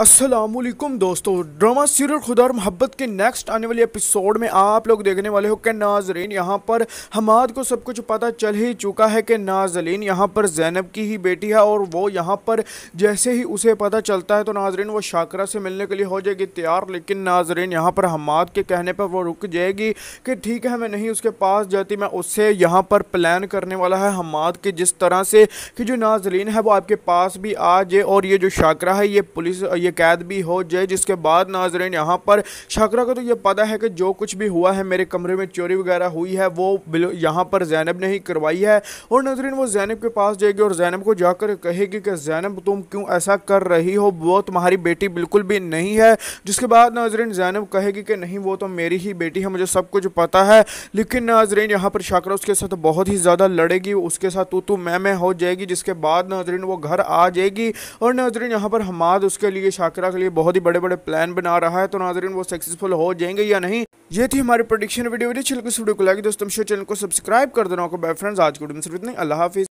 असलम दोस्तों drama serial खुदा और मोहब्बत के नेक्स्ट आने वाले एपिसोड में आप लोग देखने वाले हो कि नाजरीन यहाँ पर हमाद को सब कुछ पता चल ही चुका है कि नाजरीन यहाँ पर जैनब की ही बेटी है और वो यहाँ पर जैसे ही उसे पता चलता है तो नाजरीन वो शाकरा से मिलने के लिए हो जाएगी तैयार लेकिन नाजरीन यहाँ पर हमाद के कहने पर वो रुक जाएगी कि ठीक है मैं नहीं उसके पास जाती मैं उससे यहाँ पर प्लान करने वाला है हमाद के जिस तरह से कि जो नाजरीन है वो आपके पास भी आ जाए और ये जो शाकरा है ये पुलिस ये ये कैद भी हो जाए जिसके बाद नाजरेन यहाँ पर शाकरा को तो ये पता है कि जो कुछ भी हुआ है मेरे कमरे में चोरी वगैरह हुई है वो यहाँ पर जैनब ने ही करवाई है और नाजरेन वो जैनब के पास जाएगी और जैनब को जाकर कहेगी कि जैनब तुम क्यों ऐसा कर रही हो वो तुम्हारी बेटी बिल्कुल भी नहीं है जिसके बाद नाजरेन जैनब कहेगी कि नहीं वो तो मेरी ही बेटी है मुझे सब कुछ पता है लेकिन नाजरेन यहाँ पर शाकरा उसके साथ बहुत ही ज़्यादा लड़ेगी उसके साथ तू तू मैं मैं हो जाएगी जिसके बाद नाजरेन वो घर आ जाएगी और नाजरेन यहाँ पर हमाद उसके लिए शाकरा के लिए बहुत ही बड़े बड़े प्लान बना रहा है तो नाजरीन वो सक्सेसफुल हो जाएंगे या नहीं ये थी हमारी प्रोडिक्शन वीडियो वीडियो चल वीडियो को लगी दोस्तों शो चैनल को सब्सक्राइब कर देना फ्रेंड्स आज इतनी अल्लाह हाफिज़